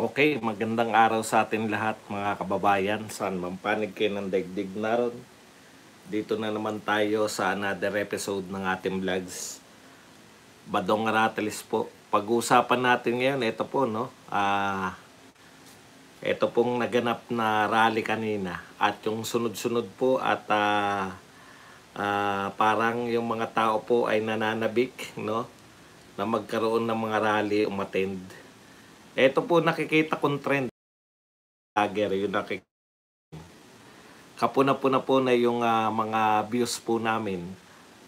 Okay, magandang araw sa atin lahat mga kababayan. Saan mampanig kayo ng daigdig naroon. Dito na naman tayo sa another episode ng ating vlogs. Badong Rattles po. Pag-uusapan natin ngayon, ito po no. Ah, uh, ito pong naganap na rally kanina at yung sunod-sunod po at uh, uh, parang yung mga tao po ay nananabik no na magkaroon ng mga rally umattend ito po nakikita kong trend. Lager, yung nakikita. kapuna na po na yung uh, mga views po namin.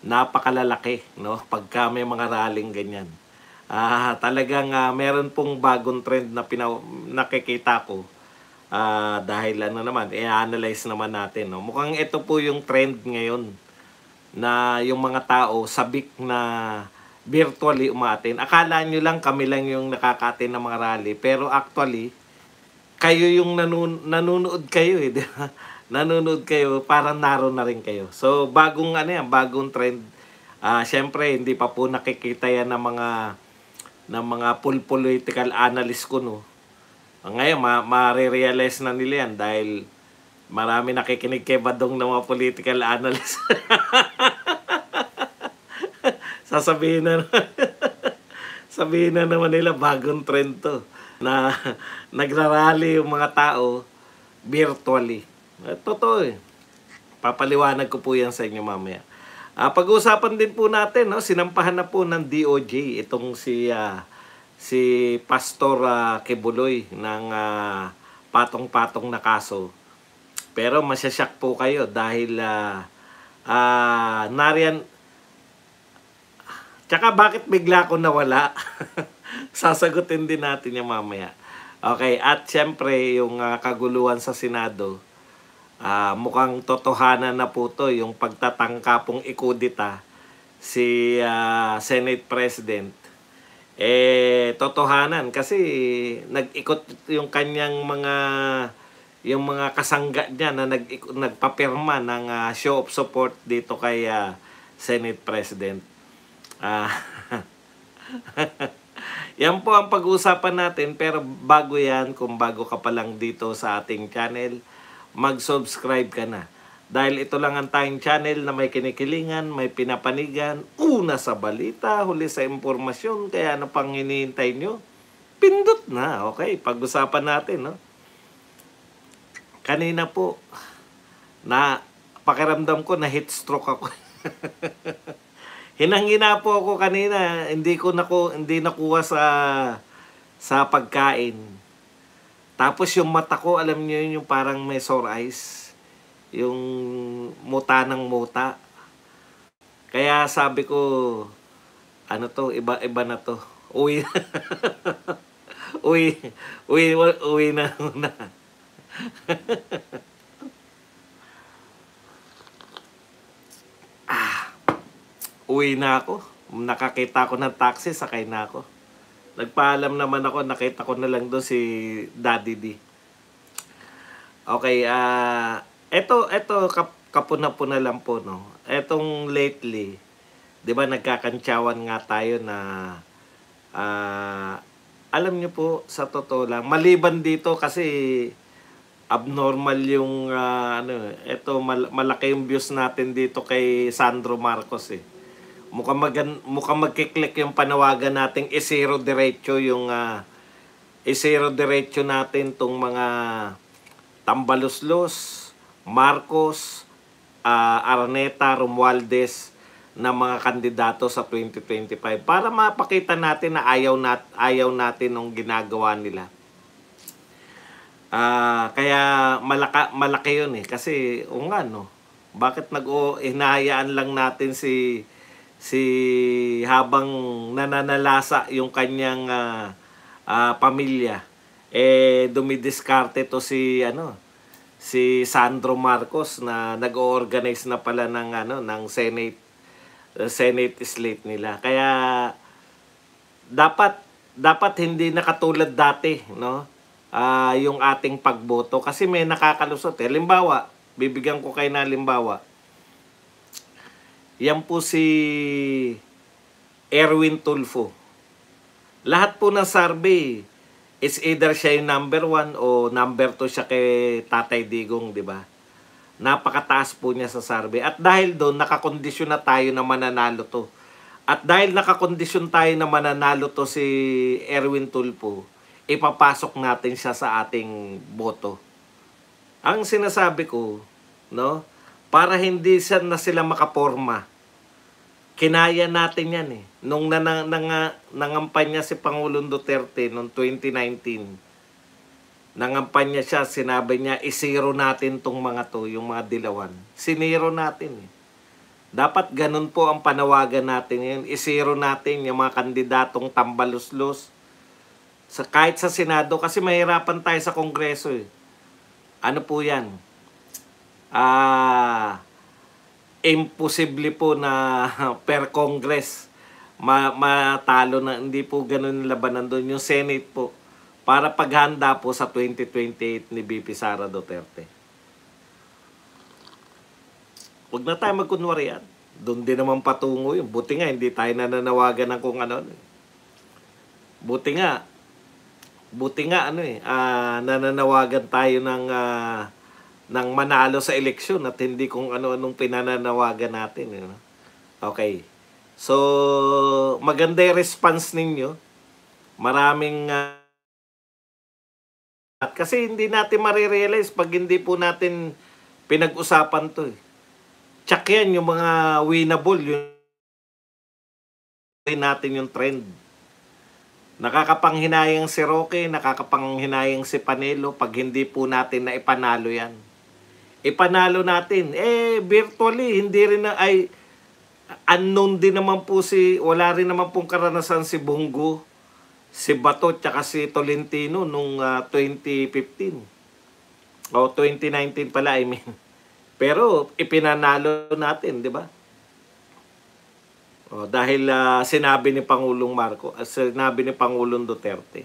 Napakalalaki, no? Pagka may mga rallying ganyan. Ah, uh, talagang uh, meron pong bagong trend na pinaw- nakikita ko. Uh, dahil ano naman, i-analyze naman natin. No? Mukhang ito po yung trend ngayon na yung mga tao sabik na virtually umatin. Akala nyo lang kami lang yung nakakatin ng mga rally. Pero actually, kayo yung nanun nanunood kayo eh. Diba? nanunood kayo, para naroon na rin kayo. So, bagong ano yan, bagong trend. Uh, ah, Siyempre, hindi pa po nakikita yan ng mga ng mga full political analyst ko, no? Ngayon, ma marirealize na nila yan dahil marami nakikinig kay Badong ng mga political analyst. sasabihin na sabihin na naman nila bagong trend to na nagrarally yung mga tao virtually. Eh, totoo eh. Papaliwanag ko po yan sa inyo mamaya. Uh, pag-uusapan din po natin, no, sinampahan na po ng DOJ itong si uh, si Pastor uh, ah, Kebuloy ng uh, patong-patong na kaso. Pero masyasyak po kayo dahil uh, uh, nariyan Tsaka bakit bigla ko nawala? Sasagutin din natin yan mamaya. Okay, at syempre yung uh, kaguluhan sa Senado, uh, mukhang totohanan na po to yung pagtatangka pong ikudita si uh, Senate President. Eh, totohanan kasi nag-ikot yung kanyang mga yung mga kasangga niya na nag nagpapirma ng uh, show of support dito kay uh, Senate President Ah. yan po ang pag-uusapan natin pero bago yan, kung bago ka pa lang dito sa ating channel, mag-subscribe ka na. Dahil ito lang ang tayong channel na may kinikilingan, may pinapanigan, una sa balita, huli sa impormasyon, kaya ano pang hinihintay nyo? Pindot na, okay? Pag-usapan natin, no? Kanina po, na pakiramdam ko na heat stroke ako. na po ako kanina, hindi ko naku, hindi nakuha sa sa pagkain. Tapos yung mata ko, alam niyo yun, yung parang may sore eyes. Yung muta ng muta. Kaya sabi ko, ano to, iba-iba na to. Uwi. uwi. Uwi, uwi na muna. uwi na ako. Nakakita ako ng taxi, sakay na ako. Nagpaalam naman ako, nakita ko na lang doon si Daddy D. Okay, ah... Uh, eto, eto, kap kapuna-puna lang po, no? Etong lately, di ba nagkakantsawan nga tayo na... Uh, alam nyo po, sa totoo lang, maliban dito kasi abnormal yung uh, ano, eto mal- malaki yung views natin dito kay Sandro Marcos eh. Mukhang, magan, mukhang magkiklik yung panawagan nating isero diretso yung uh, isero diretso natin tong mga Tambaloslos, Marcos, uh, Araneta, Romualdez na mga kandidato sa 2025 para mapakita natin na ayaw, nat ayaw natin ng ginagawa nila. Uh, kaya malaka, malaki yun eh. Kasi, o nga no, bakit nag hinahayaan lang natin si si habang nananalasa yung kanyang uh, uh, pamilya eh dumidiskarte to si ano si Sandro Marcos na nag-organize na pala ng ano ng Senate uh, Senate slate nila. Kaya dapat dapat hindi nakatulad dati, no? Uh, yung ating pagboto kasi may nakakalusot. Halimbawa, eh. bibigyan ko kayo na halimbawa yan po si Erwin Tulfo. Lahat po ng survey is either siya yung number one o number two siya kay Tatay Digong, di ba? Napakataas po niya sa survey. At dahil doon, nakakondisyon na tayo na mananalo to. At dahil nakakondisyon tayo na mananalo to si Erwin Tulfo, ipapasok natin siya sa ating boto. Ang sinasabi ko, no, para hindi siya na sila makaporma kinaya natin yan eh. Nung nang, nang, nangampanya si Pangulong Duterte noong 2019, nangampanya siya, sinabi niya, isiro natin tong mga to, yung mga dilawan. Siniro natin eh. Dapat ganun po ang panawagan natin ngayon. Isiro natin yung mga kandidatong tambaluslos. Sa, kahit sa Senado, kasi mahirapan tayo sa Kongreso eh. Ano po yan? Ah... Uh, imposible po na per Congress ma matalo na hindi po ganun laban doon yung Senate po para paghanda po sa 2028 ni BP Sara Duterte. Huwag na tayo magkunwarian. Doon din naman patungo yun. Buti nga hindi tayo nananawagan ng kung ano. Buti nga buti nga ano eh uh, nananawagan tayo ng uh, ng manalo sa eleksyon at hindi kung ano-anong pinananawagan natin. You eh, know? Okay. So, maganda yung response ninyo. Maraming... Uh, at kasi hindi natin marirealize pag hindi po natin pinag-usapan to. Eh. Check yan yung mga winnable. Yung natin yung trend. Nakakapanghinayang si Roque, nakakapanghinayang si Panelo pag hindi po natin naipanalo yan ipanalo natin. Eh, virtually, hindi rin na, ay, unknown din naman po si, wala rin naman pong karanasan si Bungo, si Bato, tsaka si Tolentino nung uh, ah, 2015. O 2019 pala, I mean. Pero, ipinanalo natin, di ba? O, dahil uh, sinabi ni Pangulong Marco, uh, sinabi ni Pangulong Duterte.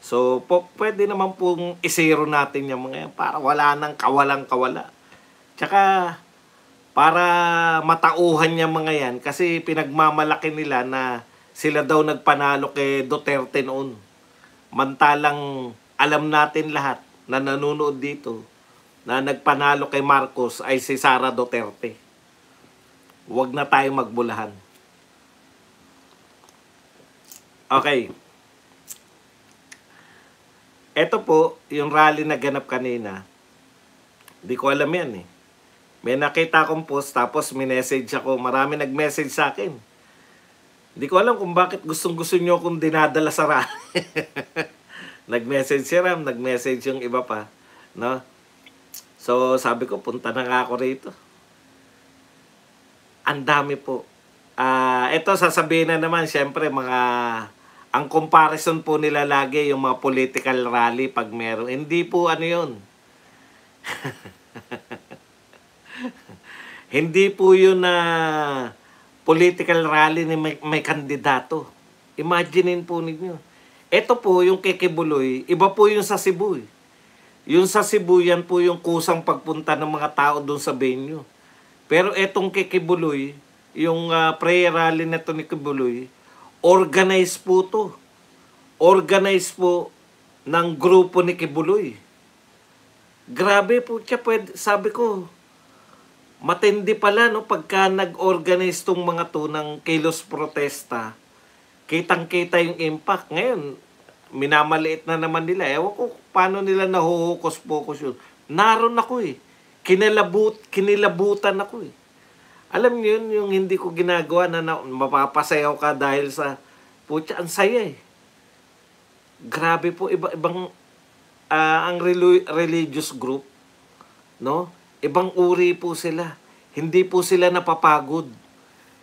So, po, pwede naman pong isero natin yung mga yan para wala nang kawalang kawala. Tsaka, para matauhan yung mga yan kasi pinagmamalaki nila na sila daw nagpanalo kay Duterte noon. Mantalang alam natin lahat na nanonood dito na nagpanalo kay Marcos ay si Sara Duterte. Huwag na tayo magbulahan. Okay. Ito po, yung rally na ganap kanina, hindi ko alam yan eh. May nakita akong post tapos minessage ako. Marami nag-message sa akin. Hindi ko alam kung bakit gustong-gusto nyo akong dinadala sa rally. nag-message si Ram, nag-message yung iba pa. No? So sabi ko, punta na nga ako rito. Ang dami po. Ah, uh, ito sasabihin na naman, syempre mga ang comparison po nila lagi yung mga political rally pag meron. Hindi po ano yun. Hindi po yun na political rally ni may, may kandidato. Imaginein po ninyo. Ito po yung kekibuloy, iba po yung sa Cebu. Eh. Yung sa Cebu yan po yung kusang pagpunta ng mga tao doon sa venue. Pero etong kekibuloy, yung uh, prayer rally na to ni kebuloy, Organized po to. Organized po ng grupo ni Kibuloy. Grabe po siya. Pwede, sabi ko, matindi pala no pagka nag-organize tong mga to ng kilos protesta kitang-kita yung impact ngayon minamaliit na naman nila ewan ko paano nila nahuhukos-focus yun naroon ako eh Kinilabut, kinilabutan ako eh alam niyo yun, yung hindi ko ginagawa na, na mapapasayaw ka dahil sa putya, ang saya eh. Grabe po, iba-ibang uh, ah, ang religious group, no? Ibang uri po sila. Hindi po sila napapagod.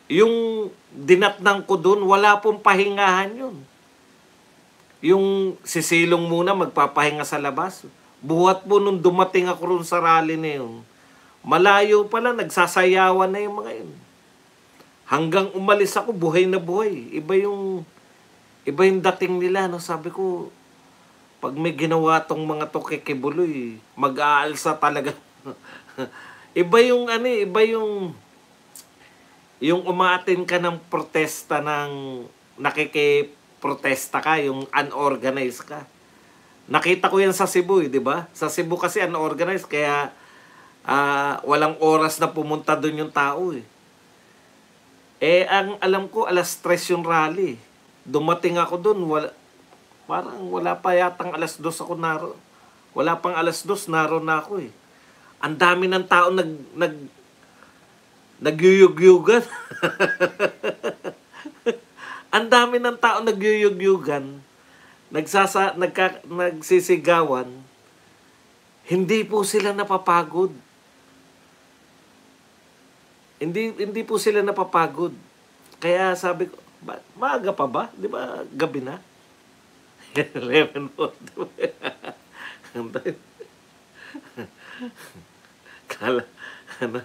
Yung dinatnang ko doon, wala pong pahingahan yun. Yung sisilong muna, magpapahinga sa labas. Buhat po nung dumating ako ron sa rally na yun Malayo pa lang, nagsasayawan na yung mga yun. Hanggang umalis ako, buhay na buhay. Iba yung, iba yung dating nila. No? Sabi ko, pag may ginawa tong mga to kikibuloy, mag-aalsa talaga. iba yung, ano, eh, iba yung, yung umatin ka ng protesta ng nakikiprotesta ka, yung unorganized ka. Nakita ko yan sa Cebu, eh, di ba? Sa Cebu kasi unorganized, kaya uh, walang oras na pumunta doon yung tao eh. Eh, ang alam ko, alas tres yung rally. Dumating ako doon, wala, parang wala pa yatang alas dos ako naroon. Wala pang alas dos, naroon na ako eh. Ang dami ng tao nag, nag, nagyuyugyugan. ang dami ng tao nagyuyugyugan, nagsasa, nagka, nagsisigawan, hindi po sila napapagod. Hindi hindi po sila napapagod. Kaya sabi ko, ba, maaga pa ba? 'Di ba? Gabi na. 11 po. Kala, ano.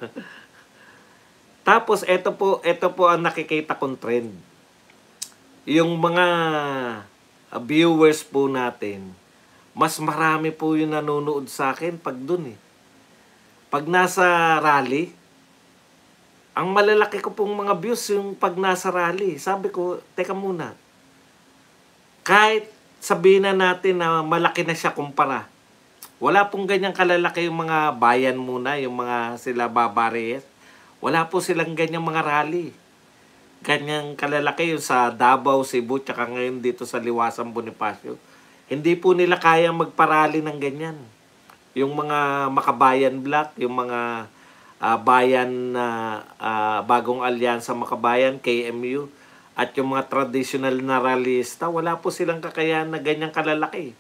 Tapos ito po, ito po ang nakikita kong trend. Yung mga ah, viewers po natin, mas marami po yung nanonood sa akin pag dun eh. Pag nasa rally, ang malalaki ko pong mga views yung pag nasa rally. Sabi ko, teka muna. Kahit sabihin na natin na malaki na siya kumpara. Wala pong ganyang kalalaki yung mga bayan muna, yung mga sila babares. Wala po silang ganyang mga rally. Ganyang kalalaki yung sa Davao, Cebu, tsaka ngayon dito sa Liwasan, Bonifacio. Hindi po nila kaya magparali ng ganyan. Yung mga makabayan black, yung mga uh, bayan na uh, uh, bagong alyansa makabayan, KMU, at yung mga traditional na rallyista, wala po silang kakayahan na ganyang kalalaki.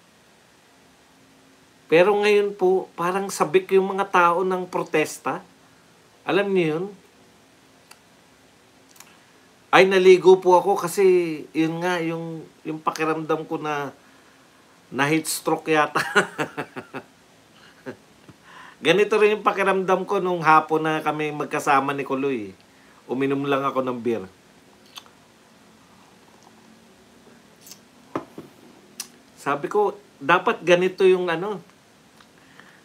Pero ngayon po, parang sabik yung mga tao ng protesta. Alam niyo yun? Ay, naligo po ako kasi yun nga, yung, yung pakiramdam ko na na heat stroke yata. Ganito rin yung pakiramdam ko nung hapon na kami magkasama ni Kuloy. Uminom lang ako ng beer. Sabi ko, dapat ganito yung ano,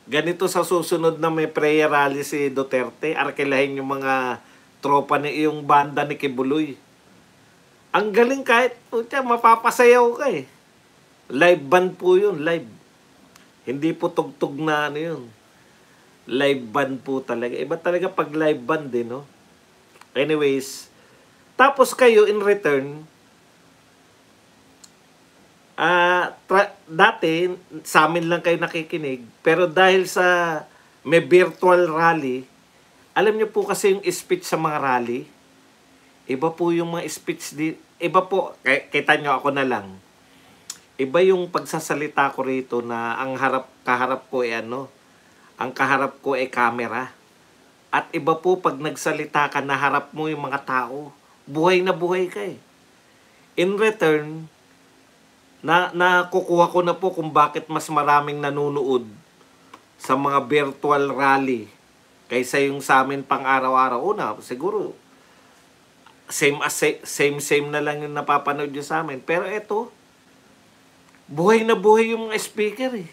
ganito sa susunod na may prayer rally si Duterte, arkelahin yung mga tropa ni yung banda ni Kibuloy. Ang galing kahit, putya, mapapasayaw ka eh. Live band po yun, live. Hindi po tugtog na ano yun live band po talaga. Iba talaga pag live band din, eh, no? Anyways, tapos kayo in return, ah uh, dati sa amin lang kayo nakikinig, pero dahil sa may virtual rally, alam niyo po kasi yung speech sa mga rally, iba po yung mga speech din, iba po, kita niyo ako na lang. Iba yung pagsasalita ko rito na ang harap kaharap ko ay eh, ano, ang kaharap ko ay camera. At iba po pag nagsalita ka, na harap mo yung mga tao. Buhay na buhay ka eh. In return, na nakukuha ko na po kung bakit mas maraming nanonood sa mga virtual rally kaysa yung sa amin pang araw-araw. Una, siguro same as same same na lang yung napapanood nyo sa amin. Pero eto, buhay na buhay yung speaker eh.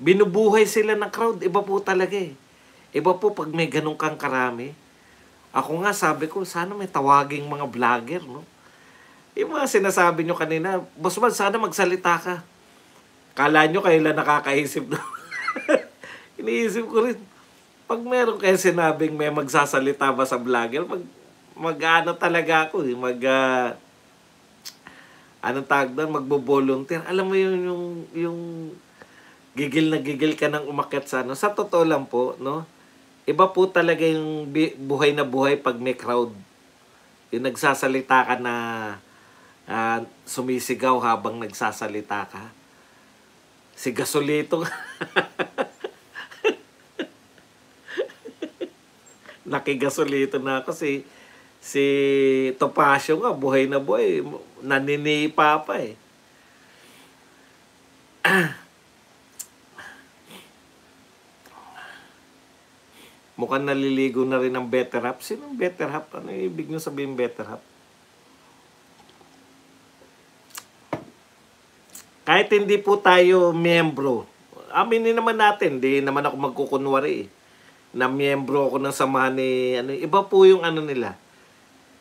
Binubuhay sila ng crowd. Iba po talaga eh. Iba po pag may ganun kang karami. Ako nga sabi ko, sana may tawaging mga vlogger, no? Yung mga sinasabi nyo kanina, Bosman, sana magsalita ka. Kala nyo kailan nakakaisip na. Iniisip ko rin, pag meron kayo sinabing may magsasalita ba sa vlogger, mag, mag ano talaga ako eh, mag, uh, anong tawag doon, magbo-volunteer. Alam mo yun, yung, yung gigil na gigil ka ng umakyat sa ano. Sa totoo lang po, no? Iba po talaga yung buhay na buhay pag may crowd. Yung nagsasalita ka na uh, sumisigaw habang nagsasalita ka. Si Gasolito. Nakigasolito na ako si si Topacio nga buhay na buhay naninipa pa eh. mukhang naliligo na rin ng better half. Sino ang better half? Ano yung ibig nyo sabihin better half? Kahit hindi po tayo miyembro, aminin naman natin, di naman ako magkukunwari eh, na miyembro ako ng samahan ni, ano, iba po yung ano nila,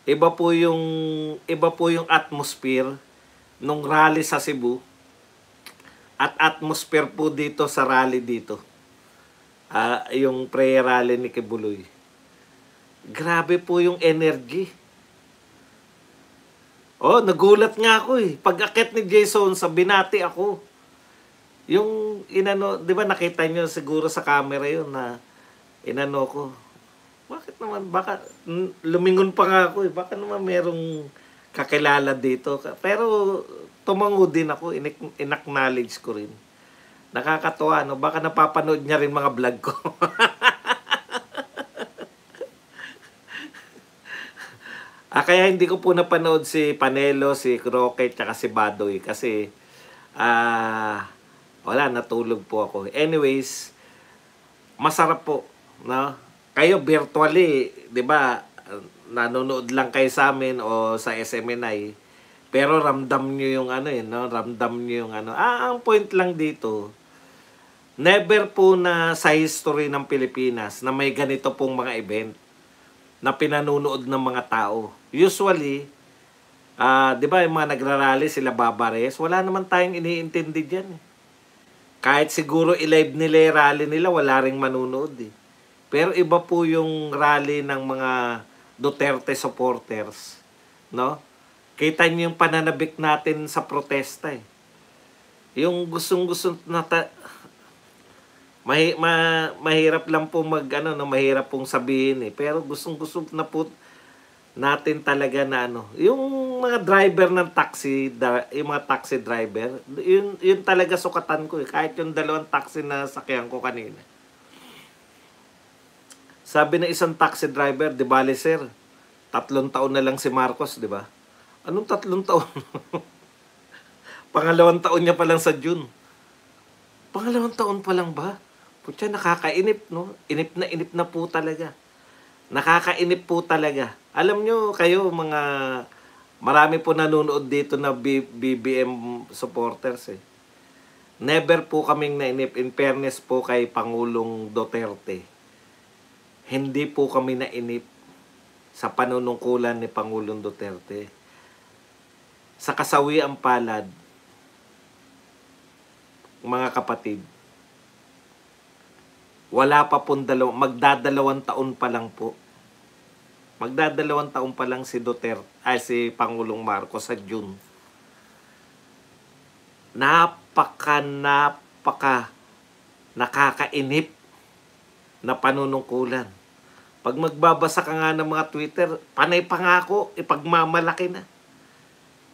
iba po yung, iba po yung atmosphere nung rally sa Cebu at atmosphere po dito sa rally dito uh, yung prayer rally ni Kebuloy. Grabe po yung energy. Oh, nagulat nga ako eh. Pag-akit ni Jason sa binati ako. Yung inano, 'di ba nakita niyo siguro sa camera 'yon na inano ko. Bakit naman baka lumingon pa nga ako eh. Baka naman merong kakilala dito. Pero tumango din ako, in-acknowledge ko rin. Nakakatuwa, no? Baka napapanood niya rin mga vlog ko. ah, kaya hindi ko po napanood si Panelo, si Crockett, tsaka si Badoy. Kasi, ah, wala, natulog po ako. Anyways, masarap po, no? Kayo virtually, di ba, nanonood lang kayo sa amin o sa SMNI. Pero ramdam nyo yung ano eh, no? Ramdam nyo yung ano. Ah, ang point lang dito, Never po na sa history ng Pilipinas na may ganito pong mga event na pinanunood ng mga tao. Usually, uh, di ba yung mga nagrarally sila babares, wala naman tayong iniintindi dyan. Eh. Kahit siguro i-live nila yung rally nila, wala rin manunood eh. Pero iba po yung rally ng mga Duterte supporters. No? Kita niyo yung pananabik natin sa protesta eh. Yung gustong gustong na mahi, ma, mahirap lang po mag ano, no, mahirap pong sabihin eh. Pero gustong gusto na po natin talaga na ano, yung mga driver ng taxi, da, yung mga taxi driver, yun, yun talaga sukatan ko eh. Kahit yung dalawang taxi na sakyan ko kanina. Sabi na isang taxi driver, di bale sir, tatlong taon na lang si Marcos, di ba? Anong tatlong taon? Pangalawang taon niya pa lang sa June. Pangalawang taon pa lang ba? Putya, nakakainip, no? Inip na inip na po talaga. Nakakainip po talaga. Alam nyo, kayo mga marami po nanonood dito na B- BBM supporters eh. Never po kaming nainip. In fairness po kay Pangulong Duterte. Hindi po kami nainip sa panunungkulan ni Pangulong Duterte. Sa kasawiang palad, mga kapatid, wala pa pong dalawa, magdadalawang taon pa lang po. Magdadalawang taon pa lang si Duterte, ay si Pangulong Marcos sa June. Napaka, napaka nakakainip na panunungkulan. Pag magbabasa ka nga ng mga Twitter, panay pangako, ipagmamalaki na.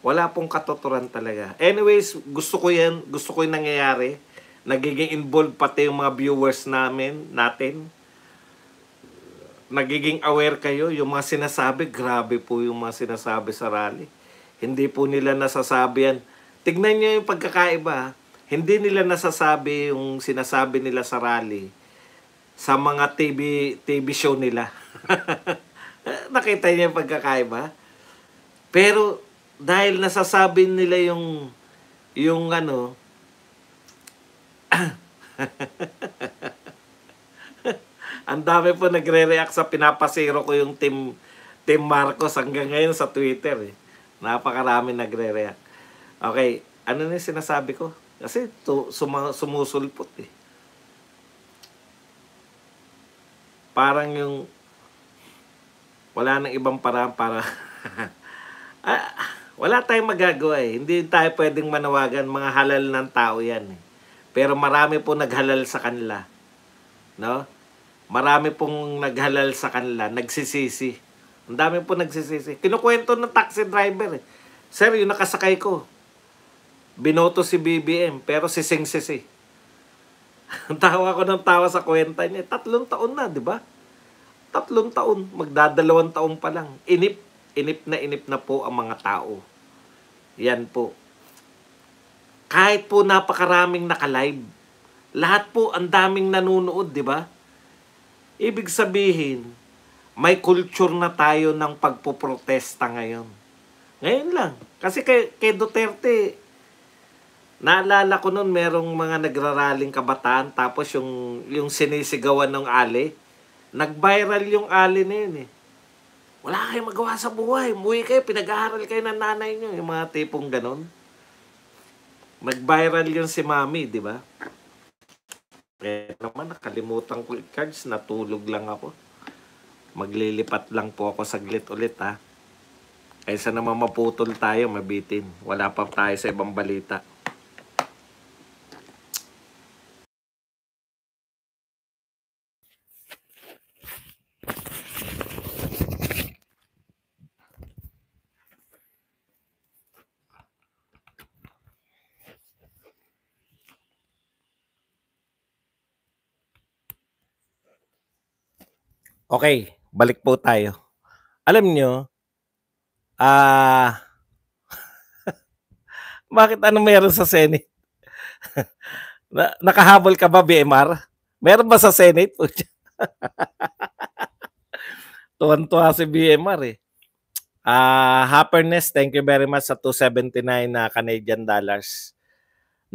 Wala pong katuturan talaga. Anyways, gusto ko yan, gusto ko yung nangyayari nagiging involved pati yung mga viewers namin, natin. Nagiging aware kayo, yung mga sinasabi, grabe po yung mga sinasabi sa rally. Hindi po nila nasasabi yan. Tignan nyo yung pagkakaiba. Hindi nila nasasabi yung sinasabi nila sa rally sa mga TV, TV show nila. Nakita niyo yung pagkakaiba? Pero dahil nasasabi nila yung yung ano, ang dami po nagre-react sa pinapasero ko yung team, team Marcos hanggang ngayon sa Twitter. Eh. Napakarami nagre-react. Okay, ano na sinasabi ko? Kasi to, suma, sumusulpot eh. Parang yung wala nang ibang paraan para ah, wala tayong magagawa eh. Hindi tayo pwedeng manawagan mga halal ng tao yan eh. Pero marami po naghalal sa kanila. No? Marami pong naghalal sa kanila, nagsisisi. Ang dami po nagsisisi. Kinukwento ng taxi driver. Eh. Sir, yung nakasakay ko, binoto si BBM, pero si Sing Sisi. tawa ko ng tawa sa kwenta niya. Tatlong taon na, di ba? Tatlong taon. Magdadalawang taon pa lang. Inip, inip na inip na po ang mga tao. Yan po kahit po napakaraming naka-live, lahat po ang daming nanonood, di ba? Ibig sabihin, may culture na tayo ng pagpoprotesta ngayon. Ngayon lang. Kasi kay, kay Duterte, naalala ko noon merong mga nagraraling kabataan tapos yung, yung sinisigawan ng ali, nag-viral yung ali na yun eh. Wala kayong magawa sa buhay. Muwi kayo, pinag-aaral kayo ng nanay nyo. Yung mga tipong ganon. Nag-viral yun si Mami, di ba? Eh naman, nakalimutan ko yung cards. Natulog lang ako. Maglilipat lang po ako saglit ulit ha. Kaysa naman maputol tayo, mabitin. Wala pa tayo sa ibang balita. Okay, balik po tayo. Alam nyo, ah, uh, bakit ano meron sa Senate? Na, nakahabol ka ba, BMR? Meron ba sa Senate? Tuwan-tuwa si BMR eh. Ah, uh, Happerness, thank you very much sa 279 na Canadian dollars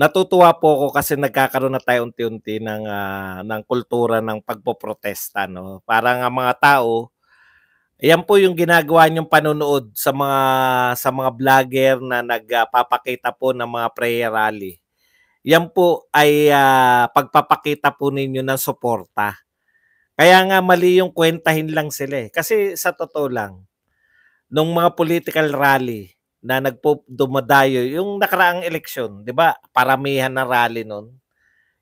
natutuwa po ako kasi nagkakaroon na tayo unti-unti ng uh, ng kultura ng pagpoprotesta no. Para ang mga tao Ayan po yung ginagawa niyong panonood sa mga sa mga vlogger na nagpapakita po ng mga prayer rally. Yan po ay uh, pagpapakita po ninyo ng suporta. Kaya nga mali yung kwentahin lang sila eh. Kasi sa totoo lang, nung mga political rally, na nagpo dumadayo yung nakaraang eleksyon, 'di ba? Paramihan na rally noon.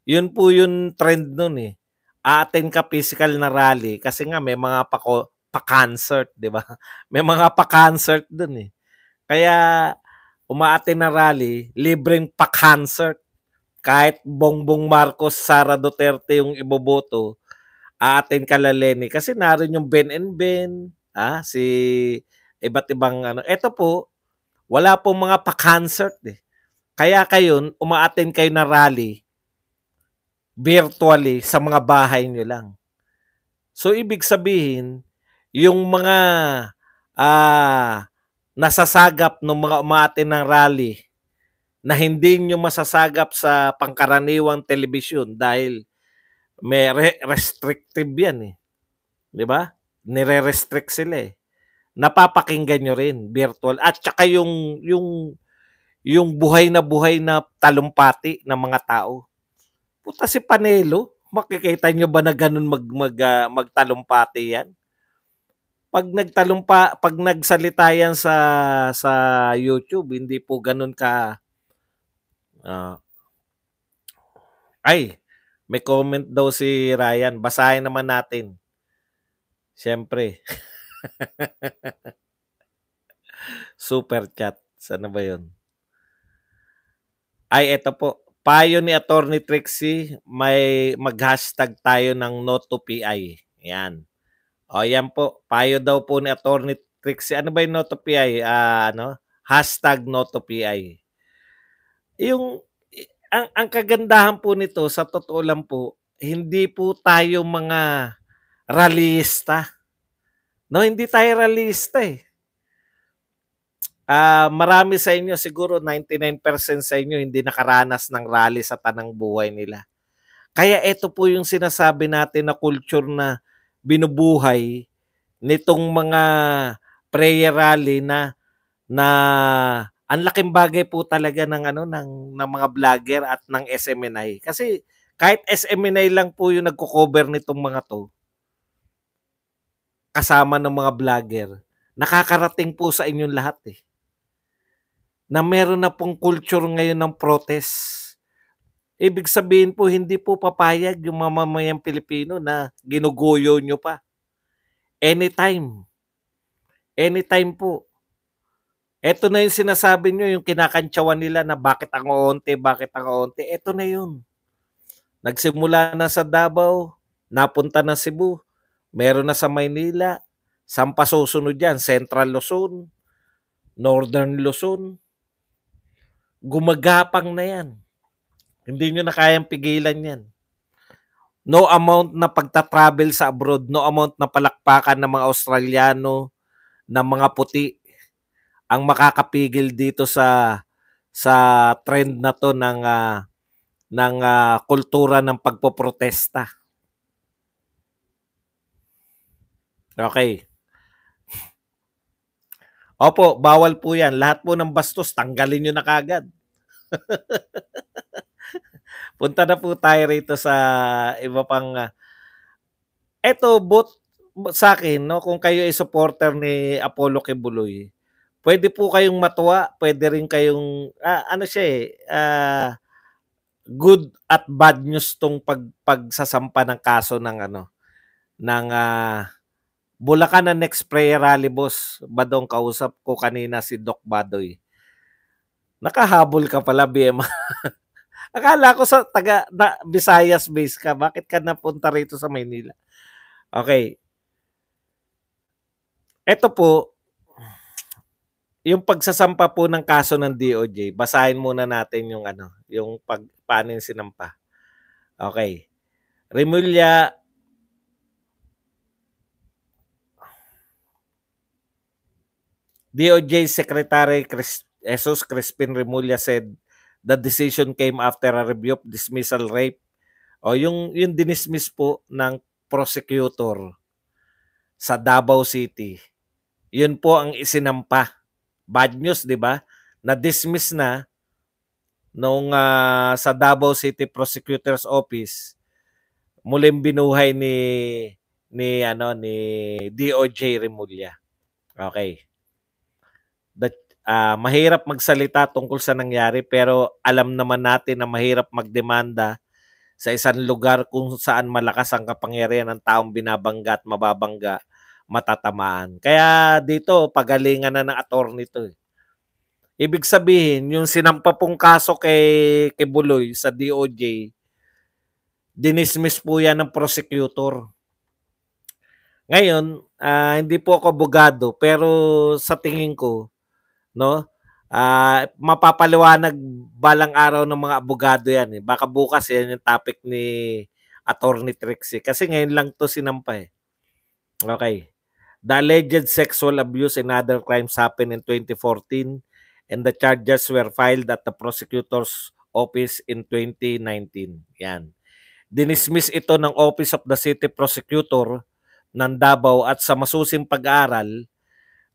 Yun po yung trend noon eh. Aten ka physical na rally kasi nga may mga pako pa-concert, 'di ba? May mga pa-concert doon eh. Kaya umaaten na rally, libreng pa-concert. Kahit Bongbong Marcos, Sara Duterte yung iboboto, aaten ka laleni kasi narin yung Ben and Ben, ah, si iba't ibang ano. Ito po, wala pong mga pa-concert eh. Kaya kayo, umaattend kayo na rally virtually sa mga bahay nyo lang. So, ibig sabihin, yung mga ah, nasasagap ng mga umaatin ng rally na hindi nyo masasagap sa pangkaraniwang telebisyon dahil may re- restrictive yan eh. Di ba? Nire-restrict sila eh napapakinggan nyo rin virtual at saka yung yung yung buhay na buhay na talumpati ng mga tao. Puta si Panelo, makikita nyo ba na ganun mag, mag uh, magtalumpati yan? Pag nagtalumpa, pag nagsalita yan sa sa YouTube, hindi po ganun ka uh, ay, may comment daw si Ryan. Basahin naman natin. Siyempre. Super chat. Sana ba yun? Ay, eto po. Payo ni Attorney Trixie, may mag-hashtag tayo ng no to PI. Yan. O, yan po. Payo daw po ni Attorney Trixie. Ano ba yung no to PI? Uh, ah, ano? Hashtag no to PI. Yung, ang, ang kagandahan po nito, sa totoo lang po, hindi po tayo mga ralista No, hindi tayo realista eh. Uh, marami sa inyo, siguro 99% sa inyo hindi nakaranas ng rally sa tanang buhay nila. Kaya ito po yung sinasabi natin na culture na binubuhay nitong mga prayer rally na na ang laking bagay po talaga ng ano ng, ng mga vlogger at ng SMNI kasi kahit SMNI lang po yung nagko-cover nitong mga to kasama ng mga vlogger, nakakarating po sa inyong lahat eh. Na meron na pong culture ngayon ng protest. Ibig sabihin po, hindi po papayag yung mamamayang Pilipino na ginuguyo nyo pa. Anytime. Anytime po. Ito na yung sinasabi nyo, yung kinakantsawan nila na bakit ang onte, bakit ang onte. Ito na yun. Nagsimula na sa Davao, napunta na Cebu, Meron na sa Maynila. Saan pa susunod yan? Central Luzon, Northern Luzon. Gumagapang na yan. Hindi nyo na kayang pigilan yan. No amount na pagta-travel sa abroad, no amount na palakpakan ng mga Australiano, ng mga puti, ang makakapigil dito sa sa trend na to ng uh, ng uh, kultura ng pagpoprotesta Okay. Opo, bawal po yan. Lahat po ng bastos, tanggalin nyo na kagad. Punta na po tayo rito sa iba pang... Ah, eto, both sa akin, no, kung kayo ay supporter ni Apollo Kebuloy, pwede po kayong matuwa, pwede rin kayong, ah, ano siya eh, uh, good at bad news tong pag, pagsasampa ng kaso ng ano, ng ah, Bulacan na next prayer rally boss. Badong kausap ko kanina si Doc Badoy. Nakahabol ka pala, BM. Akala ko sa taga na, Visayas base ka. Bakit ka napunta rito sa Maynila? Okay. Ito po, yung pagsasampa po ng kaso ng DOJ, basahin muna natin yung ano, yung pag paano yung sinampa. Okay. Remulya DOJ Secretary Chris, Jesus Crispin Remulla said the decision came after a review of dismissal rape. O yung yung dinismiss po ng prosecutor sa Davao City. Yun po ang isinampa. Bad news, 'di ba? Na-dismiss na nung uh, ah, sa Davao City Prosecutor's Office muling binuhay ni ni ano ni DOJ Remulla. Okay uh, mahirap magsalita tungkol sa nangyari pero alam naman natin na mahirap magdemanda sa isang lugar kung saan malakas ang kapangyarihan ng taong binabangga at mababangga matatamaan. Kaya dito, pagalingan na ng attorney to. Eh. Ibig sabihin, yung sinampa pong kaso kay, kay Buloy sa DOJ, dinismiss po yan ng prosecutor. Ngayon, uh, hindi po ako bugado, pero sa tingin ko, no? Uh, mapapaliwanag balang araw ng mga abogado yan. Eh. Baka bukas yan yung topic ni Attorney Trixie. Kasi ngayon lang to sinampay. eh. Okay. The alleged sexual abuse and other crimes happened in 2014 and the charges were filed at the prosecutor's office in 2019. Yan. Dinismiss ito ng Office of the City Prosecutor ng Davao at sa masusing pag-aaral,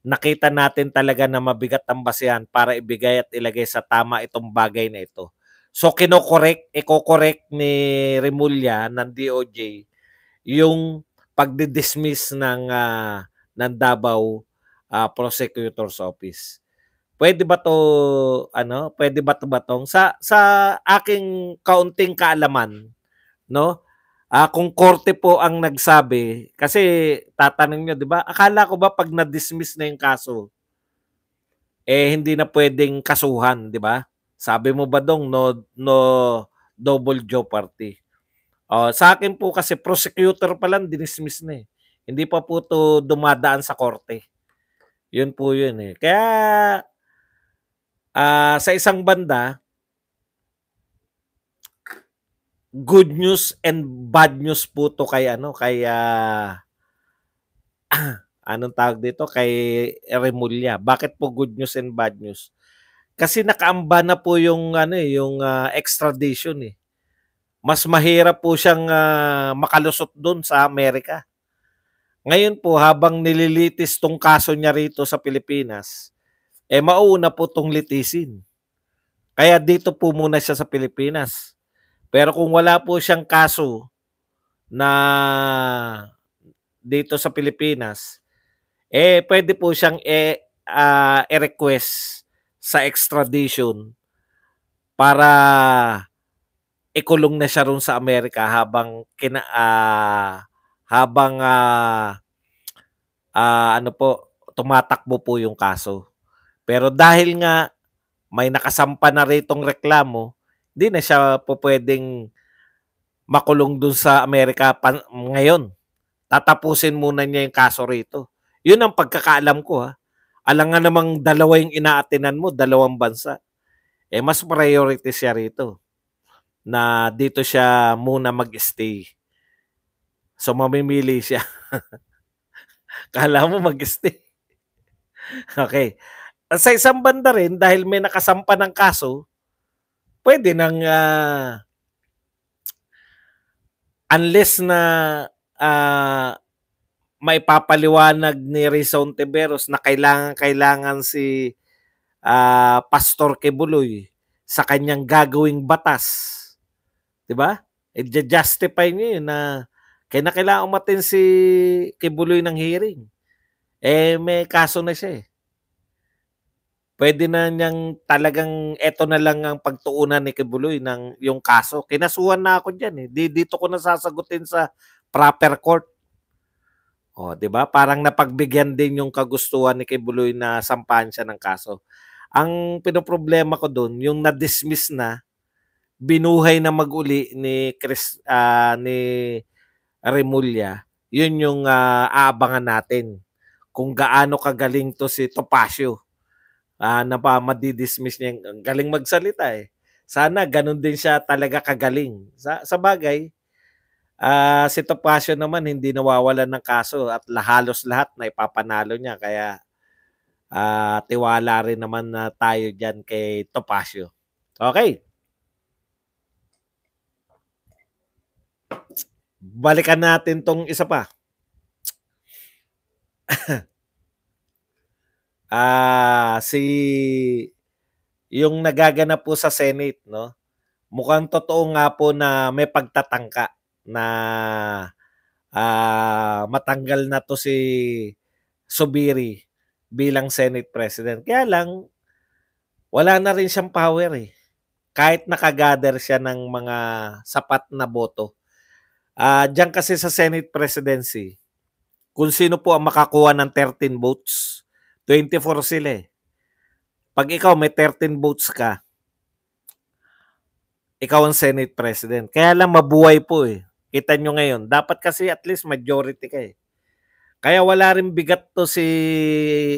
nakita natin talaga na mabigat ang basehan para ibigay at ilagay sa tama itong bagay na ito. So kinokorek, ikokorek ni Remulla ng DOJ yung pagdi-dismiss ng uh, ng Davao uh, Prosecutor's Office. Pwede ba to ano, pwede ba to batong sa sa aking kaunting kaalaman, no? Ah, kung korte po ang nagsabi, kasi tatanong nyo, di ba, akala ko ba pag na-dismiss na yung kaso, eh hindi na pwedeng kasuhan, di ba? Sabi mo ba dong no, no double jeopardy? Uh, sa akin po kasi prosecutor pa lang dinismiss na eh. Hindi pa po to dumadaan sa korte. Yun po yun eh. Kaya uh, sa isang banda, good news and bad news po to kay ano kay uh, anong tawag dito kay Remulla. Bakit po good news and bad news? Kasi nakaamba na po yung ano eh, yung uh, extradition eh. Mas mahirap po siyang uh, makalusot doon sa Amerika. Ngayon po habang nililitis tong kaso niya rito sa Pilipinas, eh mauna po tong litisin. Kaya dito po muna siya sa Pilipinas pero kung wala po siyang kaso na dito sa Pilipinas, eh pwede po siyang e, uh, ah, e-request sa extradition para ikulong na siya ron sa Amerika habang kina uh, habang uh, uh, ano po tumatakbo po yung kaso. Pero dahil nga may nakasampa na ritong reklamo, hindi na siya po pwedeng makulong dun sa Amerika pan- ngayon. Tatapusin muna niya yung kaso rito. Yun ang pagkakaalam ko ha. Alam nga namang dalawa yung inaatinan mo, dalawang bansa. Eh mas priority siya rito na dito siya muna mag-stay. So mamimili siya. Kala mo mag-stay. okay. Sa isang banda rin, dahil may nakasampa ng kaso, pwede nang uh, unless na uh, ah, may papaliwanag ni Rizon Teberos na kailangan kailangan si uh, Pastor Kebuloy sa kanyang gagawing batas. 'Di ba? I-justify niya yun na kaya na kailangan umatin si Kebuloy ng hearing. Eh may kaso na siya eh pwede na niyang talagang eto na lang ang pagtuunan ni Kibuloy ng yung kaso. Kinasuhan na ako diyan eh. dito ko na sasagutin sa proper court. Oh, 'di ba? Parang napagbigyan din yung kagustuhan ni Kibuloy na sampahan siya ng kaso. Ang pinoproblema ko doon, yung na-dismiss na binuhay na maguli ni Chris uh, ni Remulla, yun yung uh, aabangan natin kung gaano kagaling to si Topacio Ah, na pa madidismiss niya. Ang galing magsalita eh. Sana ganun din siya talaga kagaling. Sa, sa bagay, ah, si Topacio naman hindi nawawalan ng kaso at halos lahat na ipapanalo niya. Kaya ah, tiwala rin naman na tayo dyan kay Topacio. Okay. Balikan natin tong isa pa. ah si yung nagaganap po sa Senate, no? Mukhang totoo nga po na may pagtatangka na uh, matanggal na to si Subiri bilang Senate President. Kaya lang, wala na rin siyang power eh. Kahit nakagather siya ng mga sapat na boto. Uh, ah, Diyan kasi sa Senate Presidency, kung sino po ang makakuha ng 13 votes, 24 sila eh. Pag ikaw may 13 votes ka, ikaw ang Senate President. Kaya lang mabuhay po eh. Kita nyo ngayon. Dapat kasi at least majority ka eh. Kaya wala rin bigat to si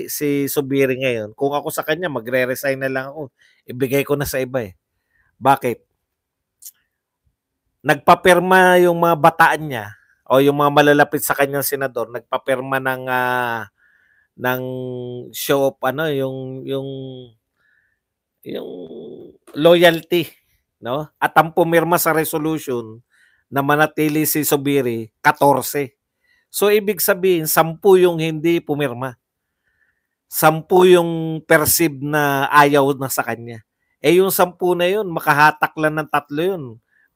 si Subiri ngayon. Kung ako sa kanya, magre-resign na lang ako. Ibigay ko na sa iba eh. Bakit? Nagpapirma yung mga bataan niya o yung mga malalapit sa kanyang senador, nagpapirma ng uh, ng show of ano yung yung yung loyalty no at ang pumirma sa resolution na manatili si Sobiri 14 so ibig sabihin 10 yung hindi pumirma 10 yung perceived na ayaw na sa kanya eh yung 10 na yun makahatak lang ng tatlo yun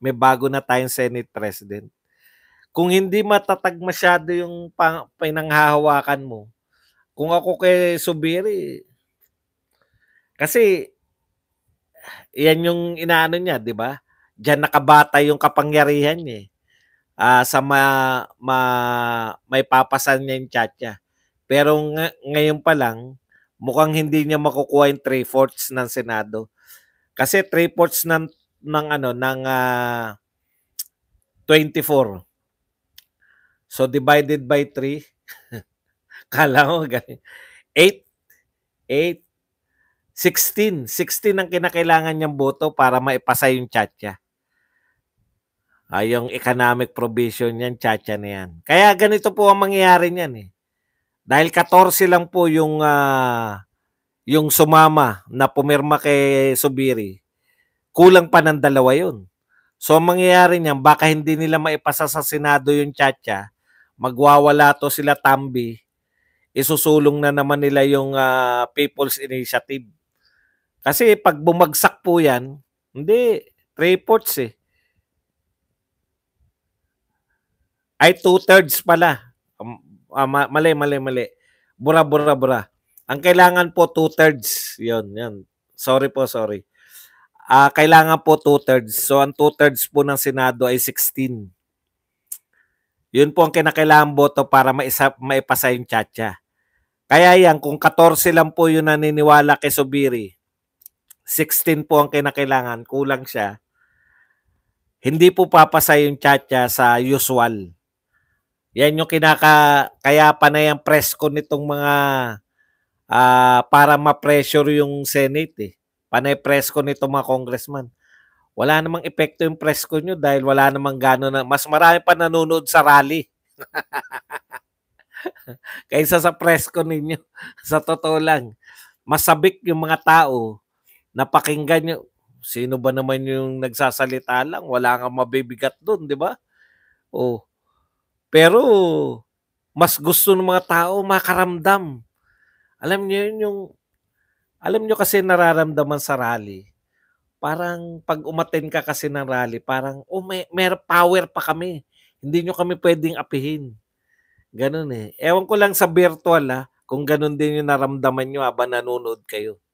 may bago na tayong Senate President kung hindi matatag masyado yung pinanghahawakan mo kung ako kay Subiri, kasi yan yung inaano niya, 'di ba? Diyan nakabata yung kapangyarihan niya. Eh. Uh, sa ma, ma, may papasan niya yung chat Pero ng, ngayon pa lang, mukhang hindi niya makukuha yung three-fourths ng Senado. Kasi three-fourths ng, ng, ano, ng uh, ah, 24. So divided by 3, Kala ko magaling. 8, 8, 16. 16 ang kinakailangan niyang boto para maipasa yung chacha. Ay, ah, yung economic provision yan, chacha na yan. Kaya ganito po ang mangyayari niyan eh. Dahil 14 lang po yung uh, yung sumama na pumirma kay Subiri. Kulang pa ng dalawa yun. So ang mangyayari niyan, baka hindi nila maipasa sa Senado yung chacha. Magwawala to sila Tambi isusulong na naman nila yung uh, People's Initiative. Kasi pag bumagsak po yan, hindi, reports eh. Ay, two-thirds pala. Um, ah, mali, mali, mali. Bura, bura, bura. Ang kailangan po two-thirds. Yun, yun. Sorry po, sorry. Uh, kailangan po two-thirds. So, ang two-thirds po ng Senado ay 16. Yun po ang kinakailangan boto para maisa, maipasa yung Chacha. Kaya yan, kung 14 lang po yung naniniwala kay Sobiri, 16 po ang kinakailangan, kulang siya. Hindi po papasa yung Chacha sa usual. Yan yung kinaka, kaya pa na yung presko nitong mga uh, para ma-pressure yung Senate eh. Panay presko nitong mga congressman wala namang epekto yung press ko nyo dahil wala namang gano'n na, mas marami pa nanonood sa rally. Kaysa sa press ko ninyo. sa totoo lang, masabik yung mga tao na pakinggan nyo. Sino ba naman yung nagsasalita lang? Wala nga mabibigat doon, di ba? Oh. Pero, mas gusto ng mga tao makaramdam. Alam niyo yun yung, alam niyo kasi nararamdaman sa rally parang pag umaten ka kasi ng rally, parang, oh, may, may power pa kami. Hindi nyo kami pwedeng apihin. Ganun eh. Ewan ko lang sa virtual ha, ah, kung ganun din yung naramdaman nyo habang nanonood kayo.